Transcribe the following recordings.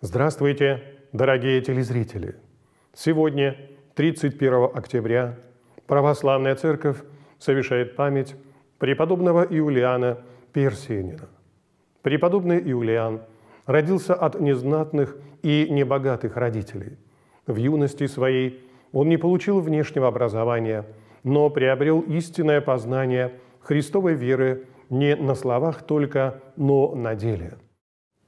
Здравствуйте, дорогие телезрители! Сегодня, 31 октября, Православная Церковь совершает память преподобного Иулиана Персиянина. Преподобный Иулиан родился от незнатных и небогатых родителей. В юности своей он не получил внешнего образования, но приобрел истинное познание христовой веры не на словах только, но на деле –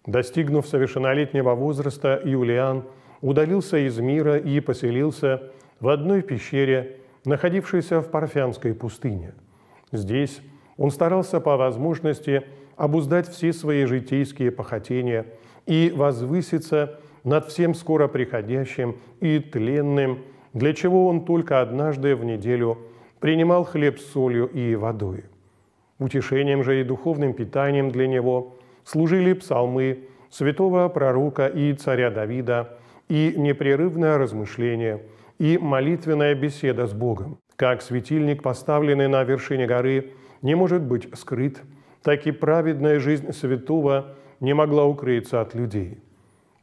Достигнув совершеннолетнего возраста, Юлиан удалился из мира и поселился в одной пещере, находившейся в Парфянской пустыне. Здесь он старался по возможности обуздать все свои житейские похотения и возвыситься над всем скоро приходящим и тленным, для чего он только однажды в неделю принимал хлеб с солью и водой. Утешением же и духовным питанием для него – служили псалмы святого пророка и царя Давида, и непрерывное размышление, и молитвенная беседа с Богом. Как светильник, поставленный на вершине горы, не может быть скрыт, так и праведная жизнь святого не могла укрыться от людей.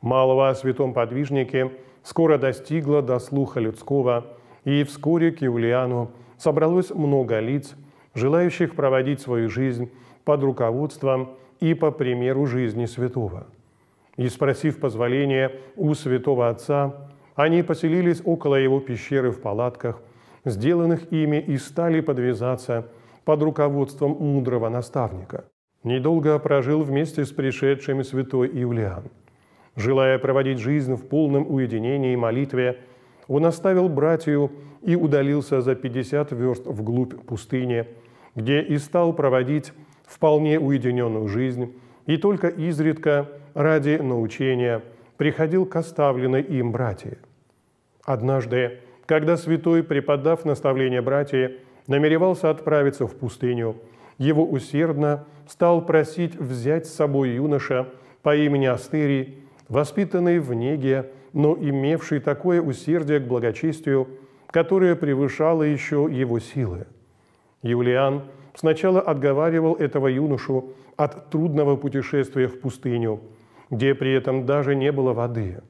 Малого о святом подвижнике скоро достигла до слуха людского, и вскоре к Юлиану собралось много лиц, желающих проводить свою жизнь под руководством и по примеру жизни святого. И спросив позволения у святого отца, они поселились около его пещеры в палатках, сделанных ими, и стали подвязаться под руководством мудрого наставника. Недолго прожил вместе с пришедшими святой Иулиан. Желая проводить жизнь в полном уединении и молитве, он оставил братью и удалился за 50 верст вглубь пустыни, где и стал проводить вполне уединенную жизнь и только изредка ради научения приходил к оставленной им братье. Однажды, когда святой, преподав наставление братья, намеревался отправиться в пустыню, его усердно стал просить взять с собой юноша по имени Астырий, воспитанный в неге, но имевший такое усердие к благочестию, которое превышало еще его силы. Юлиан – сначала отговаривал этого юношу от трудного путешествия в пустыню, где при этом даже не было воды,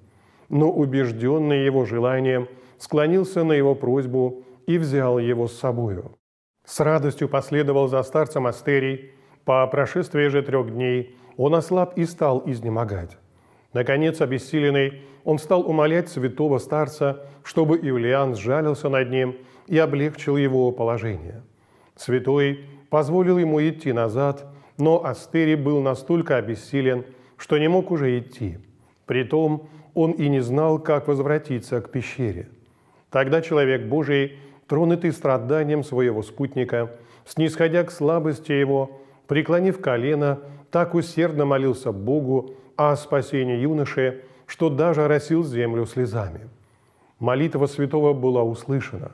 но убежденный его желанием склонился на его просьбу и взял его с собою. С радостью последовал за старцем Астерий. По прошествии же трех дней он ослаб и стал изнемогать. Наконец, обессиленный, он стал умолять святого старца, чтобы Иулиан сжалился над ним и облегчил его положение. Святой позволил ему идти назад, но Астери был настолько обессилен, что не мог уже идти. Притом он и не знал, как возвратиться к пещере. Тогда человек Божий, тронутый страданием своего спутника, снисходя к слабости его, преклонив колено, так усердно молился Богу о спасении юноши, что даже оросил землю слезами. Молитва святого была услышана.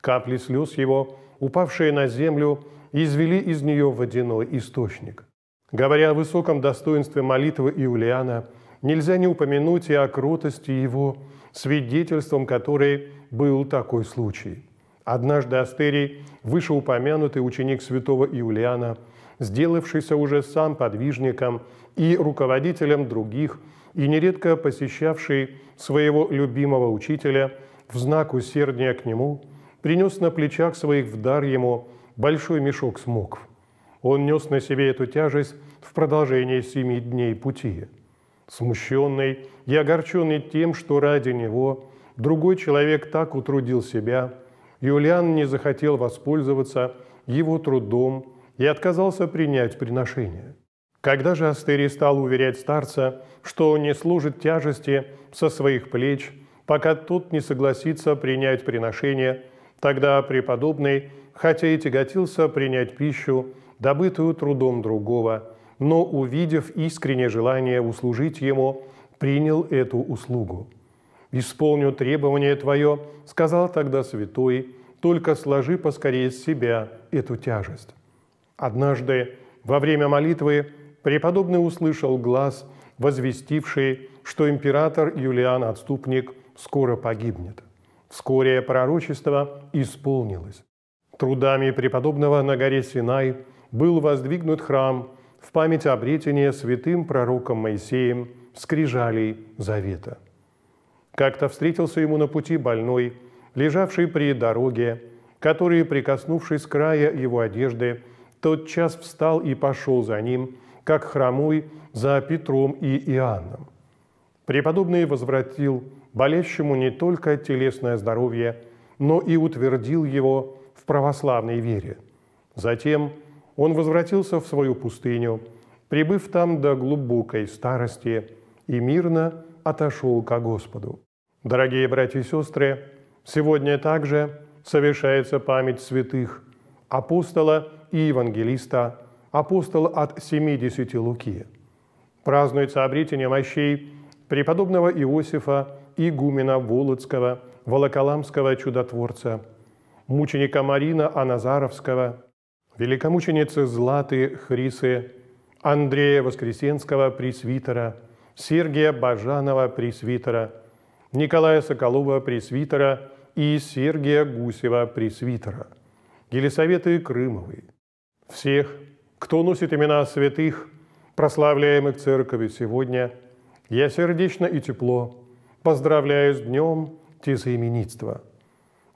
Капли слез его, упавшие на землю, извели из нее водяной источник. Говоря о высоком достоинстве молитвы Иулиана, нельзя не упомянуть и о кротости его, свидетельством которой был такой случай. Однажды Астерий, вышеупомянутый ученик святого Иулиана, сделавшийся уже сам подвижником и руководителем других, и нередко посещавший своего любимого учителя в знак усердия к нему, принес на плечах своих в дар ему большой мешок с мокв. Он нес на себе эту тяжесть в продолжение семи дней пути. Смущенный и огорченный тем, что ради него другой человек так утрудил себя, Юлиан не захотел воспользоваться его трудом и отказался принять приношение. Когда же Астерий стал уверять старца, что он не служит тяжести со своих плеч, пока тот не согласится принять приношение, тогда преподобный хотя и тяготился принять пищу, добытую трудом другого, но, увидев искреннее желание услужить ему, принял эту услугу. «Исполню требование твое», — сказал тогда святой, — «только сложи поскорее с себя эту тяжесть». Однажды во время молитвы преподобный услышал глаз, возвестивший, что император Юлиан Отступник скоро погибнет. Вскоре пророчество исполнилось. Трудами преподобного на горе Синай был воздвигнут храм в память обретения святым пророком Моисеем скрижалей Завета. Как-то встретился ему на пути больной, лежавший при дороге, который, прикоснувшись к края его одежды, тотчас встал и пошел за ним, как хромой за Петром и Иоанном. Преподобный возвратил болящему не только телесное здоровье, но и утвердил его в православной вере. Затем он возвратился в свою пустыню, прибыв там до глубокой старости и мирно отошел ко Господу. Дорогие братья и сестры, сегодня также совершается память святых апостола и евангелиста, апостол от 70 Луки. Празднуется обретение мощей преподобного Иосифа, игумена Володского, Волоколамского чудотворца – мученика Марина Аназаровского, великомученицы Златы Хрисы, Андрея Воскресенского пресвитера, Сергия Бажанова пресвитера, Николая Соколова пресвитера и Сергия Гусева пресвитера, Елисаветы Крымовой, всех, кто носит имена святых, прославляемых Церковью сегодня, я сердечно и тепло поздравляю с днем тезаименитства –